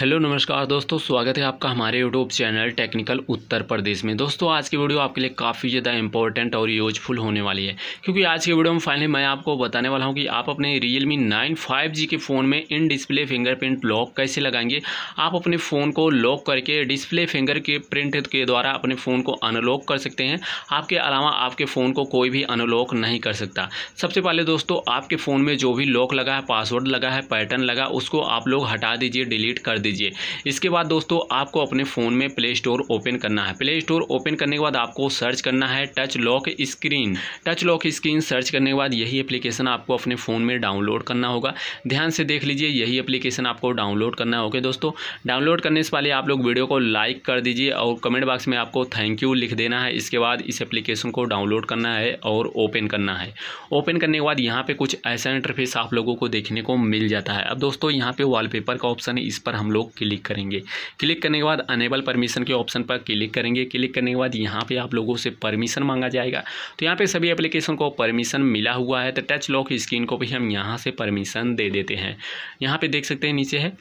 hello नमस्कार दोस्तों स्वागत है आपका हमारे YouTube channel technical Uttar Pradesh में दोस्तों आज की वीडियो आपके लिए काफ़ी ज़्यादा इंपॉर्टेंट और यूजफुल होने वाली है क्योंकि आज की वीडियो में फाइनली मैं आपको बताने वाला हूं कि आप अपने रियलमी नाइन फाइव जी के फ़ोन में इन डिस्प्ले फिंगरप्रिंट लॉक कैसे लगाएंगे आप अपने फ़ोन को लॉक करके डिस्प्ले फिंगर के प्रिंट के द्वारा अपने फ़ोन को अनलॉक कर सकते हैं आपके अलावा आपके फ़ोन को कोई भी अनलॉक नहीं कर सकता सबसे पहले दोस्तों आपके फ़ोन में जो भी लॉक लगा है पासवर्ड लगा है पैटर्न लगा उसको आप लोग हटा दीजिए डिलीट कर दीजिए इसके बाद दोस्तों आपको अपने फ़ोन में प्ले स्टोर ओपन करना है प्ले स्टोर ओपन करने के बाद आपको सर्च करना है touch lock screen touch lock screen search करने के बाद यही एप्लीकेशन आपको अपने फ़ोन में डाउनलोड करना होगा ध्यान से देख लीजिए यही एप्लीकेशन आपको डाउनलोड करना होगा दोस्तों डाउनलोड करने से पहले आप लोग वीडियो को लाइक कर दीजिए और कमेंट बॉक्स में आपको थैंक यू लिख देना है इसके बाद इस एप्लीकेशन को डाउनलोड करना है और ओपन करना है ओपन करने के बाद यहाँ पे कुछ ऐसा इंटरफेस आप लोगों को देखने को मिल जाता है अब दोस्तों यहाँ पे वॉलपेपर का ऑप्शन है इस पर हम लोग लोग क्लिक करेंगे क्लिक करने के बाद अनेबल परमिशन के ऑप्शन पर क्लिक करेंगे क्लिक करने के बाद यहाँ पे आप लोगों से परमिशन मांगा जाएगा तो यहाँ पे सभी एप्लीकेशन को परमिशन मिला हुआ है तो टच लॉक स्क्रीन को भी हम यहाँ से परमिशन दे देते हैं यहाँ पर देख सकते हैं नीचे है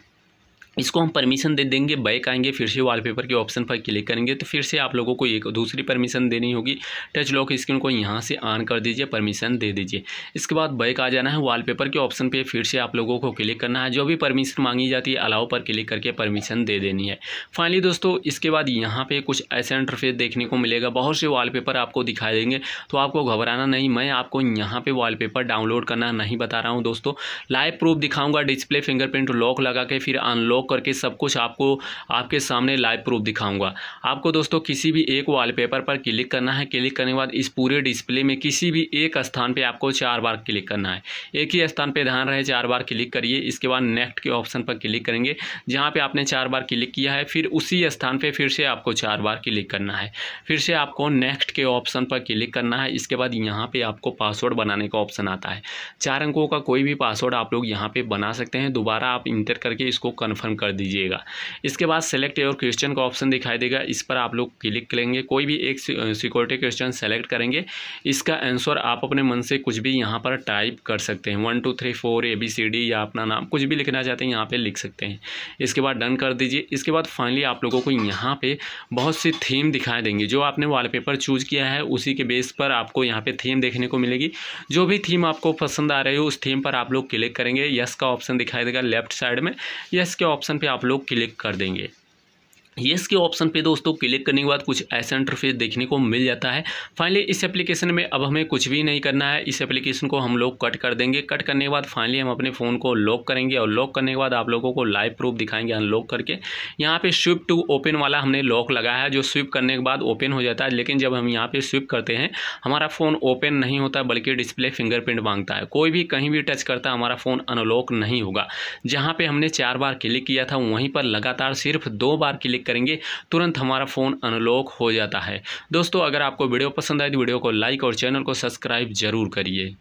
इसको हम परमिशन दे देंगे बैक आएंगे फिर से वॉलपेपर के ऑप्शन पर क्लिक करेंगे तो फिर से आप लोगों को एक दूसरी परमिशन देनी होगी टच लॉक स्क्रीन को यहाँ से ऑन कर दीजिए परमिशन दे दीजिए इसके बाद बैक आ जाना है वॉलपेपर के ऑप्शन पे फिर से आप लोगों को क्लिक करना है जो भी परमिशन मांगी जाती है अलाव पर क्लिक करके परमिशन दे देनी है फाइनली दोस्तों इसके बाद यहाँ पर कुछ ऐसे इंटरफेस देखने को मिलेगा बहुत से वाल आपको दिखाई देंगे तो आपको घबराना नहीं मैं आपको यहाँ पर वाल डाउनलोड करना नहीं बता रहा हूँ दोस्तों लाइव प्रूफ दिखाऊँगा डिस्प्ले फिंगरप्रिंट लॉक लगा के फिर अनलॉक वॉक करके सब कुछ आपको आपके सामने लाइव प्रूफ दिखाऊंगा आपको दोस्तों किसी भी एक वॉलपेपर पर क्लिक करना है क्लिक करने के बाद इस पूरे डिस्प्ले में किसी भी एक स्थान पर आपको चार बार क्लिक करना है एक ही स्थान पर ध्यान रहे चार बार क्लिक करिए इसके बाद नेक्स्ट के ऑप्शन पर क्लिक करेंगे जहाँ पर आपने चार बार क्लिक किया है फिर उसी स्थान पर फिर से आपको चार बार क्लिक करना है फिर से आपको नेक्स्ट के ऑप्शन पर क्लिक करना है इसके बाद यहाँ पर आपको पासवर्ड बनाने का ऑप्शन आता है चार अंकों का कोई भी पासवर्ड आप लोग यहाँ पर बना सकते हैं दोबारा आप इंटर करके इसको कन्फर्म कर दीजिएगा इसके बाद सेलेक्ट योर क्वेश्चन का ऑप्शन दिखाई देगा इस पर आप लोग क्लिक करेंगे कोई भी एक सिक्योरिटी क्वेश्चन सेलेक्ट करेंगे इसका आंसर आप अपने मन से कुछ भी यहाँ पर टाइप कर सकते हैं one two three four A B C D या अपना नाम कुछ भी लिखना चाहते हैं यहाँ पर लिख सकते हैं इसके बाद डन कर दीजिए इसके बाद फाइनली आप लोगों को यहाँ पर बहुत सी थीम दिखाई देंगी जो आपने वाल चूज़ किया है उसी के बेस पर आपको यहाँ पर थीम देखने को मिलेगी जो भी थीम आपको पसंद आ रही हो उस थीम पर आप लोग क्लिक करेंगे यस का ऑप्शन दिखाई देगा लेफ्ट साइड में यस के ऑप्शन ऑप्शन पे आप लोग क्लिक कर देंगे येस के ऑप्शन पे दोस्तों क्लिक करने के बाद कुछ ऐसा इंटरफेस देखने को मिल जाता है फाइनली इस एप्लीकेशन में अब हमें कुछ भी नहीं करना है इस एप्लीकेशन को हम लोग कट कर देंगे कट करने के बाद फाइनली हम अपने फ़ोन को लॉक करेंगे और लॉक करने के बाद आप लोगों को लाइव प्रूफ दिखाएंगे अनलॉक करके यहाँ पर स्विप टू ओपन वाला हमने लॉक लगाया है जो स्विप करने के बाद ओपन हो जाता है लेकिन जब हम यहाँ पर स्विप करते हैं हमारा फ़ोन ओपन नहीं होता बल्कि डिस्प्ले फिंगरप्रिंट मांगता है कोई भी कहीं भी टच करता है हमारा फ़ोन अनलॉक नहीं होगा जहाँ पर हमने चार बार क्लिक किया था वहीं पर लगातार सिर्फ दो बार क्लिक क्लिक करेंगे तुरंत हमारा फ़ोन अनलॉक हो जाता है दोस्तों अगर आपको वीडियो पसंद आए तो वीडियो को लाइक और चैनल को सब्सक्राइब ज़रूर करिए